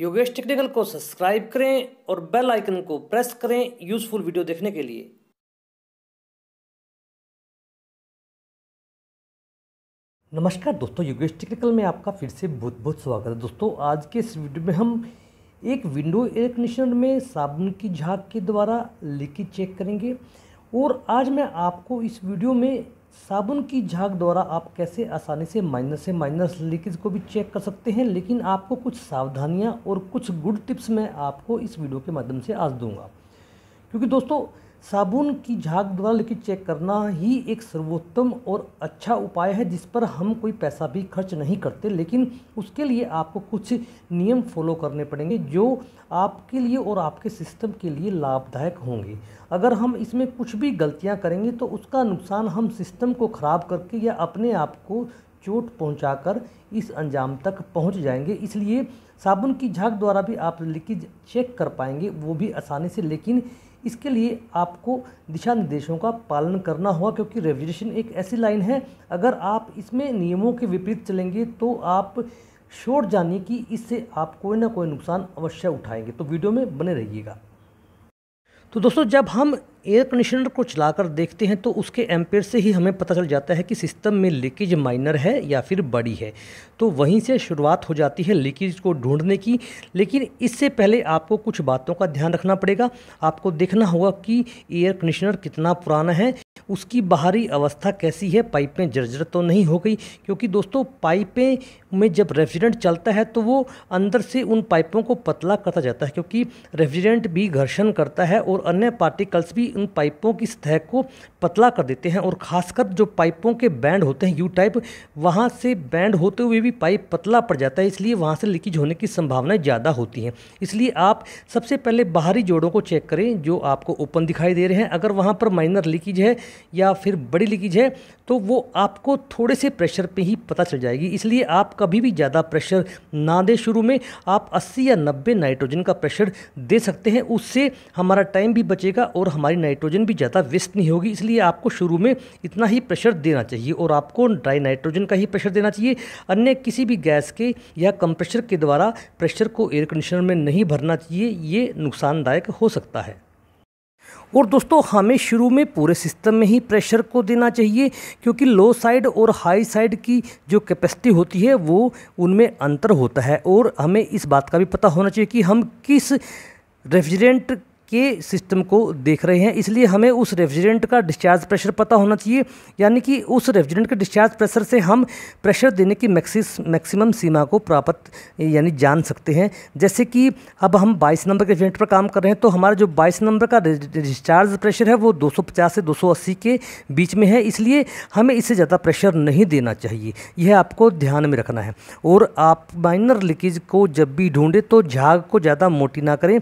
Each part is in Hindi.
योगेश टेक्निकल को सब्सक्राइब करें और बेल आइकन को प्रेस करें यूज़फुल वीडियो देखने के लिए नमस्कार दोस्तों योगेश टेक्निकल में आपका फिर से बहुत बहुत स्वागत है दोस्तों आज के इस वीडियो में हम एक विंडो एयर कंडीशनर में साबुन की झाग के द्वारा लीकेज चेक करेंगे और आज मैं आपको इस वीडियो में साबुन की झाग द्वारा आप कैसे आसानी से माइनस से माइनस लीकेज को भी चेक कर सकते हैं लेकिन आपको कुछ सावधानियां और कुछ गुड टिप्स मैं आपको इस वीडियो के माध्यम से आज दूंगा क्योंकि दोस्तों साबुन की झाग द्वारा लिखित चेक करना ही एक सर्वोत्तम और अच्छा उपाय है जिस पर हम कोई पैसा भी खर्च नहीं करते लेकिन उसके लिए आपको कुछ नियम फॉलो करने पड़ेंगे जो आपके लिए और आपके सिस्टम के लिए लाभदायक होंगे अगर हम इसमें कुछ भी गलतियां करेंगे तो उसका नुकसान हम सिस्टम को ख़राब करके या अपने आप को चोट पहुंचाकर इस अंजाम तक पहुंच जाएंगे इसलिए साबुन की झाग द्वारा भी आप लीकेज चेक कर पाएंगे वो भी आसानी से लेकिन इसके लिए आपको दिशा निर्देशों का पालन करना होगा क्योंकि रेफ्रिजरेशन एक ऐसी लाइन है अगर आप इसमें नियमों के विपरीत चलेंगे तो आप शोर जानिए कि इससे आप कोई ना कोई नुकसान अवश्य उठाएंगे तो वीडियो में बने रहिएगा तो दोस्तों जब हम एयर कंडीशनर को चलाकर देखते हैं तो उसके एम्पेयर से ही हमें पता चल जाता है कि सिस्टम में लीकेज माइनर है या फिर बड़ी है तो वहीं से शुरुआत हो जाती है लीकेज को ढूंढने की लेकिन इससे पहले आपको कुछ बातों का ध्यान रखना पड़ेगा आपको देखना होगा कि एयर कंडीशनर कितना पुराना है उसकी बाहरी अवस्था कैसी है पाइपें जर्जर तो नहीं हो गई क्योंकि दोस्तों पाइपें में जब रेफ्रिजरेंट चलता है तो वो अंदर से उन पाइपों को पतला करता जाता है क्योंकि रेफ्रिजरेंट भी घर्षण करता है और अन्य पार्टिकल्स भी उन पाइपों की सतह को पतला कर देते हैं और खासकर जो पाइपों के बैंड होते हैं यू टाइप वहाँ से बैंड होते हुए भी पाइप पतला पड़ जाता है इसलिए वहाँ से लीकेज होने की संभावनाएँ ज़्यादा होती हैं इसलिए आप सबसे पहले बाहरी जोड़ों को चेक करें जो आपको ओपन दिखाई दे रहे हैं अगर वहाँ पर माइनर लीकेज है या फिर बड़ी लीकेज है तो वो आपको थोड़े से प्रेशर पे ही पता चल जाएगी इसलिए आप कभी भी ज़्यादा प्रेशर ना दें शुरू में आप 80 या 90 नाइट्रोजन का प्रेशर दे सकते हैं उससे हमारा टाइम भी बचेगा और हमारी नाइट्रोजन भी ज़्यादा वेस्ट नहीं होगी इसलिए आपको शुरू में इतना ही प्रेशर देना चाहिए और आपको ड्राई नाइट्रोजन का ही प्रेशर देना चाहिए अन्य किसी भी गैस के या कंप्रेशर के द्वारा प्रेशर को एयर कंडीशनर में नहीं भरना चाहिए ये नुकसानदायक हो सकता है और दोस्तों हमें शुरू में पूरे सिस्टम में ही प्रेशर को देना चाहिए क्योंकि लो साइड और हाई साइड की जो कैपेसिटी होती है वो उनमें अंतर होता है और हमें इस बात का भी पता होना चाहिए कि हम किस रेफ्रिजरेंट के सिस्टम को देख रहे हैं इसलिए हमें उस रेफ्रिजरेंट का डिस्चार्ज प्रेशर पता होना चाहिए यानी कि उस रेफ्रिजरेंट के डिस्चार्ज प्रेशर से हम प्रेशर देने की मैक्सिस मैक्सिमम सीमा को प्राप्त यानी जान सकते हैं जैसे कि अब हम 22 नंबर के रेफ्रिजरेंट पर काम कर रहे हैं तो हमारा जो 22 नंबर का डिस्चार्ज प्रेशर है वो दो से दो के बीच में है इसलिए हमें इससे ज़्यादा प्रेशर नहीं देना चाहिए यह आपको ध्यान में रखना है और आप माइनर लीकेज को जब भी ढूँढें तो झाग को ज़्यादा मोटी ना करें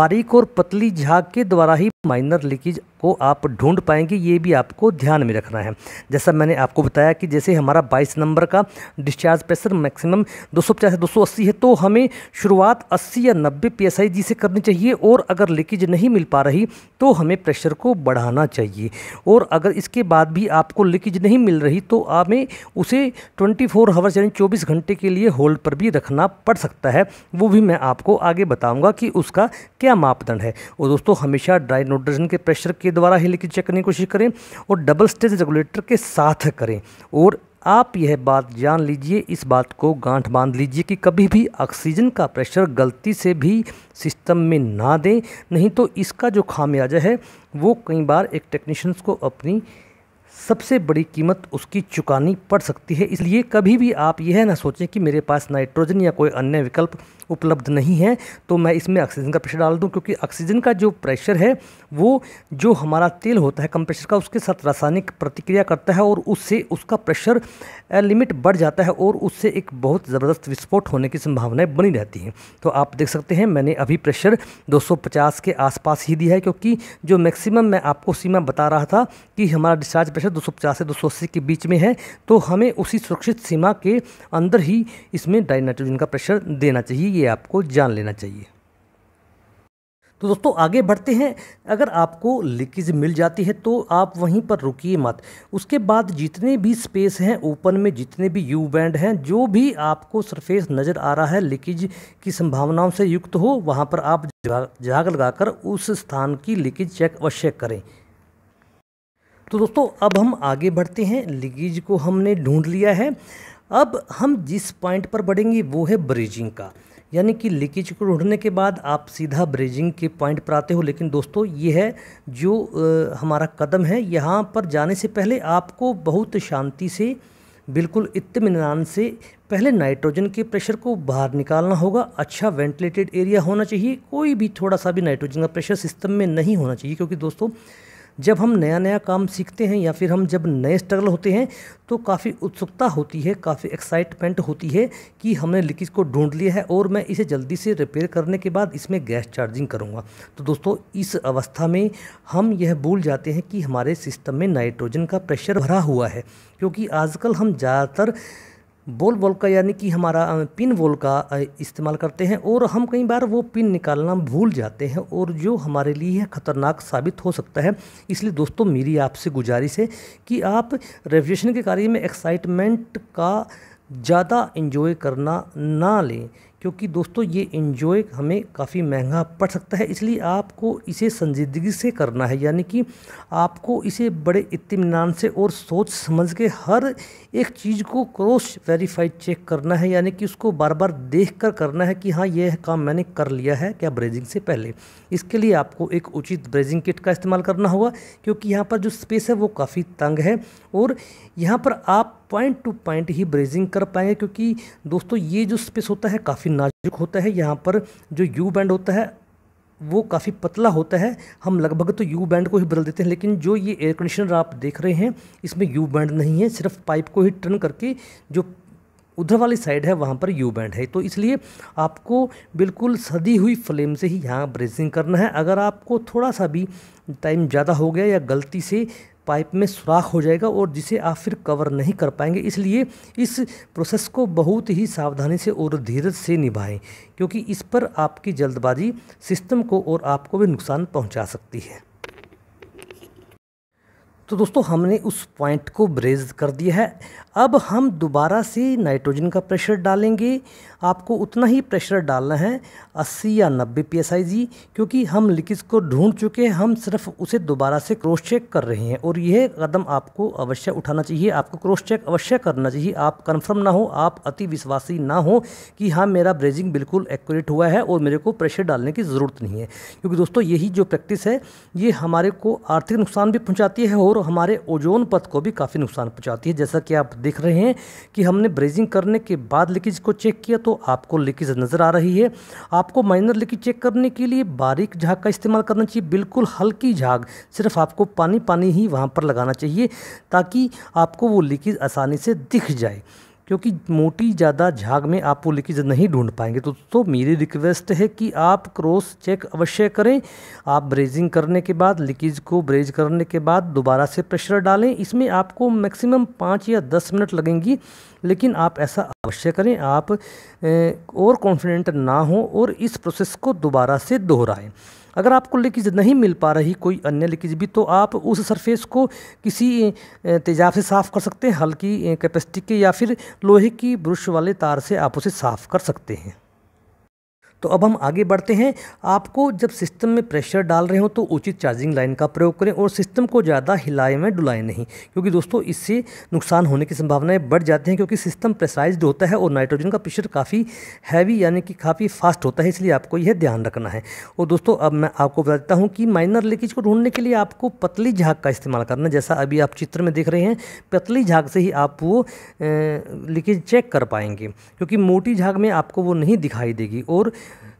बारीक और पतली झाक झा के द्वारा ही माइनर लीकेज को आप ढूंढ पाएंगे ये भी आपको ध्यान में रखना है जैसा मैंने आपको बताया कि जैसे हमारा 22 नंबर का डिस्चार्ज प्रेशर मैक्सिमम 250 से 280 है तो हमें शुरुआत 80 या 90 पी जी से करनी चाहिए और अगर लीकेज नहीं मिल पा रही तो हमें प्रेशर को बढ़ाना चाहिए और अगर इसके बाद भी आपको लीकेज नहीं मिल रही तो हमें उसे ट्वेंटी फोर आवर्स यानी चौबीस घंटे के लिए होल्ड पर भी रखना पड़ सकता है वो भी मैं आपको आगे बताऊँगा कि उसका क्या मापदंड है और दोस्तों हमेशा ड्राई नाइट्रोजन के प्रेशर के के द्वारा हिल की चेक करने की कोशिश करें और डबल स्टेज रेगुलेटर के साथ करें और आप यह बात जान लीजिए इस बात को गांठ बांध लीजिए कि कभी भी ऑक्सीजन का प्रेशर गलती से भी सिस्टम में ना दें नहीं तो इसका जो खामियाजा है वो कई बार एक टेक्नीशियंस को अपनी सबसे बड़ी कीमत उसकी चुकानी पड़ सकती है इसलिए कभी भी आप यह ना सोचें कि मेरे पास नाइट्रोजन या कोई अन्य विकल्प उपलब्ध नहीं है तो मैं इसमें ऑक्सीजन का प्रेशर डाल दूँ क्योंकि ऑक्सीजन का जो प्रेशर है वो जो हमारा तेल होता है कम प्रेशर का उसके साथ रासायनिक प्रतिक्रिया करता है और उससे उसका प्रेशर लिमिट बढ़ जाता है और उससे एक बहुत ज़बरदस्त विस्फोट होने की संभावनाएँ बनी रहती हैं तो आप देख सकते हैं मैंने अभी प्रेशर 250 के आसपास ही दिया है क्योंकि जो मैक्सिमम मैं आपको सीमा बता रहा था कि हमारा डिस्चार्ज प्रेशर 250 से 280 के बीच में है तो हमें उसी सुरक्षित सीमा के अंदर ही इसमें डाइनाइट्रोजन का प्रेशर देना चाहिए ये आपको जान लेना चाहिए तो दोस्तों आगे बढ़ते हैं अगर आपको लीकेज मिल जाती है तो आप वहीं पर रुकिए मत उसके बाद जितने भी स्पेस हैं ओपन में जितने भी यू बैंड हैं जो भी आपको सरफेस नज़र आ रहा है लीकेज की संभावनाओं से युक्त हो वहां पर आप झाग लगाकर उस स्थान की लीकेज चेक अवश्य करें तो दोस्तों अब हम आगे बढ़ते हैं लीकेज को हमने ढूंढ लिया है अब हम जिस पॉइंट पर बढ़ेंगे वो है ब्रिजिंग का यानी कि लीकेज को ढूंढने के बाद आप सीधा ब्रिजिंग के पॉइंट पर आते हो लेकिन दोस्तों ये है जो आ, हमारा कदम है यहाँ पर जाने से पहले आपको बहुत शांति से बिल्कुल इतमान से पहले नाइट्रोजन के प्रेशर को बाहर निकालना होगा अच्छा वेंटिलेटेड एरिया होना चाहिए कोई भी थोड़ा सा भी नाइट्रोजन का प्रेशर सिस्टम में नहीं होना चाहिए क्योंकि दोस्तों जब हम नया नया काम सीखते हैं या फिर हम जब नए स्ट्रगल होते हैं तो काफ़ी उत्सुकता होती है काफ़ी एक्साइटमेंट होती है कि हमने लीकेज को ढूंढ लिया है और मैं इसे जल्दी से रिपेयर करने के बाद इसमें गैस चार्जिंग करूँगा तो दोस्तों इस अवस्था में हम यह भूल जाते हैं कि हमारे सिस्टम में नाइट्रोजन का प्रेशर भरा हुआ है क्योंकि आजकल हम ज़्यादातर बोल बॉल का यानी कि हमारा पिन बोल का इस्तेमाल करते हैं और हम कई बार वो पिन निकालना भूल जाते हैं और जो हमारे लिए ख़तरनाक साबित हो सकता है इसलिए दोस्तों मेरी आपसे गुजारिश है कि आप रेफ्रिजरेशन के कार्य में एक्साइटमेंट का ज़्यादा इन्जॉय करना ना लें क्योंकि दोस्तों ये इन्जॉय हमें काफ़ी महंगा पड़ सकता है इसलिए आपको इसे संजीदगी से करना है यानी कि आपको इसे बड़े इतमान से और सोच समझ के हर एक चीज़ को क्रॉस वेरीफाइड चेक करना है यानी कि उसको बार बार देख कर करना है कि हाँ यह काम मैंने कर लिया है क्या ब्रेजिंग से पहले इसके लिए आपको एक उचित ब्रेजिंग किट का इस्तेमाल करना होगा क्योंकि यहाँ पर जो स्पेस है वो काफ़ी तंग है और यहाँ पर आप पॉइंट टू पॉइंट ही ब्रेजिंग कर पाएंगे क्योंकि दोस्तों ये जो स्पेस होता है काफ़ी नाजुक होता है यहाँ पर जो यू बैंड होता है वो काफ़ी पतला होता है हम लगभग तो यू बैंड को ही बदल देते हैं लेकिन जो ये एयर कंडीशनर आप देख रहे हैं इसमें यू बैंड नहीं है सिर्फ पाइप को ही टर्न करके जो उधर वाली साइड है वहाँ पर यू बैंड है तो इसलिए आपको बिल्कुल सदी हुई फ्लेम से ही यहाँ ब्रेजिंग करना है अगर आपको थोड़ा सा भी टाइम ज़्यादा हो गया या गलती से पाइप में सुराख हो जाएगा और जिसे आप फिर कवर नहीं कर पाएंगे इसलिए इस प्रोसेस को बहुत ही सावधानी से और धीरज से निभाएं क्योंकि इस पर आपकी जल्दबाजी सिस्टम को और आपको भी नुकसान पहुंचा सकती है तो दोस्तों हमने उस पॉइंट को ब्रेज कर दिया है अब हम दोबारा से नाइट्रोजन का प्रेशर डालेंगे आपको उतना ही प्रेशर डालना है 80 या 90 पी एस जी क्योंकि हम लिकिस को ढूंढ चुके हैं हम सिर्फ उसे दोबारा से क्रॉस चेक कर रहे हैं और यह कदम आपको अवश्य उठाना चाहिए आपको क्रॉस चेक अवश्य करना चाहिए आप कन्फर्म ना हो आप अति विश्वासी ना हो कि हाँ मेरा ब्रेजिंग बिल्कुल एक्यूरेट हुआ है और मेरे को प्रेशर डालने की ज़रूरत नहीं है क्योंकि दोस्तों यही जो प्रैक्टिस है ये हमारे को आर्थिक नुकसान भी पहुँचाती है और हमारे ओजोन पथ को भी काफ़ी नुकसान पहुँचाती है जैसा कि आप देख रहे हैं कि हमने ब्रेजिंग करने के बाद लिकिज को चेक किया तो तो आपको लीकेज नज़र आ रही है आपको माइनर लीकेज चेक करने के लिए बारीक झाग का इस्तेमाल करना चाहिए बिल्कुल हल्की झाग सिर्फ आपको पानी पानी ही वहाँ पर लगाना चाहिए ताकि आपको वो लीकेज आसानी से दिख जाए क्योंकि मोटी ज़्यादा झाग में आप वो लीकेज नहीं ढूंढ पाएंगे तो दोस्तों मेरी रिक्वेस्ट है कि आप क्रॉस चेक अवश्य करें आप ब्रेजिंग करने के बाद लीकेज को ब्रेज करने के बाद दोबारा से प्रेशर डालें इसमें आपको मैक्सिमम पाँच या दस मिनट लगेंगी लेकिन आप ऐसा अवश्य करें आप और कॉन्फिडेंट ना हो और इस प्रोसेस को दोबारा से दोहराएँ अगर आपको लीकेज नहीं मिल पा रही कोई अन्य लीकेज भी तो आप उस सरफेस को किसी तेजाब से साफ़ कर सकते हैं हल्की कैपेसिटी के या फिर लोहे की ब्रश वाले तार से आप उसे साफ़ कर सकते हैं तो अब हम आगे बढ़ते हैं आपको जब सिस्टम में प्रेशर डाल रहे हो तो उचित चार्जिंग लाइन का प्रयोग करें और सिस्टम को ज़्यादा हिलाए में डुलाएं नहीं क्योंकि दोस्तों इससे नुकसान होने की संभावनाएं बढ़ जाती हैं क्योंकि सिस्टम प्रेसराइज होता है और नाइट्रोजन का प्रेशर काफ़ी हैवी यानी कि काफ़ी फास्ट होता है इसलिए आपको यह ध्यान रखना है और दोस्तों अब मैं आपको बता देता हूँ कि माइनर लीकेज को ढूंढने के लिए आपको पतली झाक का इस्तेमाल करना जैसा अभी आप चित्र में देख रहे हैं पतली झाक से ही आप वो लीकेज चेक कर पाएंगे क्योंकि मोटी झाग में आपको वो नहीं दिखाई देगी और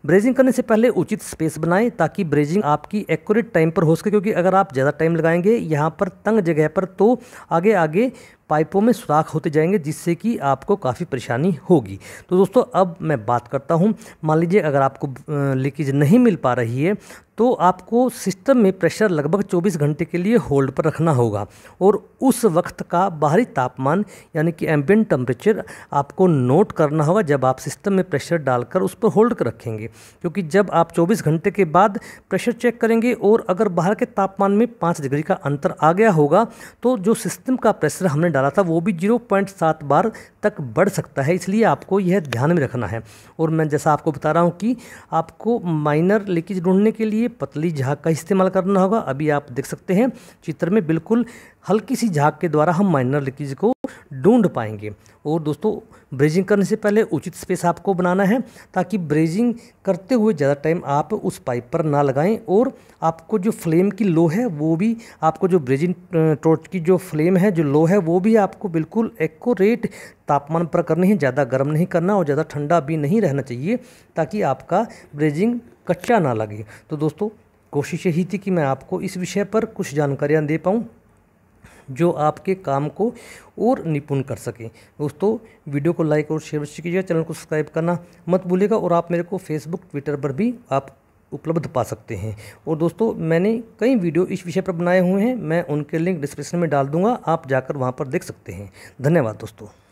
ब्रेजिंग करने से पहले उचित स्पेस बनाएं ताकि ब्रेजिंग आपकी एक्यूरेट टाइम पर हो सके क्योंकि अगर आप ज़्यादा टाइम लगाएंगे यहाँ पर तंग जगह पर तो आगे आगे पाइपों में सुराख होते जाएंगे जिससे कि आपको काफ़ी परेशानी होगी तो दोस्तों अब मैं बात करता हूँ मान लीजिए अगर आपको लीकेज नहीं मिल पा रही है तो आपको सिस्टम में प्रेशर लगभग 24 घंटे के लिए होल्ड पर रखना होगा और उस वक्त का बाहरी तापमान यानी कि एम्बियन टम्परेचर आपको नोट करना होगा जब आप सिस्टम में प्रेशर डालकर उस पर होल्ड कर रखेंगे क्योंकि जब आप 24 घंटे के बाद प्रेशर चेक करेंगे और अगर बाहर के तापमान में पाँच डिग्री का अंतर आ गया होगा तो जो सिस्टम का प्रेशर हमने डाला था वो भी जीरो पॉइंट सात बार तक बढ़ सकता है इसलिए आपको यह ध्यान में रखना है और मैं जैसा आपको बता रहा हूँ कि आपको माइनर लीकेज ढूंढने के लिए पतली झाग का इस्तेमाल करना होगा अभी आप देख सकते हैं चित्र में बिल्कुल हल्की सी झाक के द्वारा हम माइनर लीकेज को ढूंढ पाएंगे और दोस्तों ब्रेजिंग करने से पहले उचित स्पेस आपको बनाना है ताकि ब्रेजिंग करते हुए ज़्यादा टाइम आप उस पाइप पर ना लगाएं और आपको जो फ्लेम की लो है वो भी आपको जो ब्रेजिंग टॉर्च की जो फ्लेम है जो लो है वो भी आपको बिल्कुल एकोरेट तापमान पर करनी है ज़्यादा गर्म नहीं करना और ज़्यादा ठंडा भी नहीं रहना चाहिए ताकि आपका ब्रेजिंग कच्चा ना लगे तो दोस्तों कोशिश यही थी कि मैं आपको इस विषय पर कुछ जानकारियाँ दे पाऊँ जो आपके काम को और निपुण कर सकें दोस्तों वीडियो को लाइक और शेयर कीजिएगा चैनल को सब्सक्राइब करना मत भूलिएगा और आप मेरे को फेसबुक ट्विटर पर भी आप उपलब्ध पा सकते हैं और दोस्तों मैंने कई वीडियो इस विषय पर बनाए हुए हैं मैं उनके लिंक डिस्क्रिप्शन में डाल दूंगा आप जाकर वहाँ पर देख सकते हैं धन्यवाद दोस्तों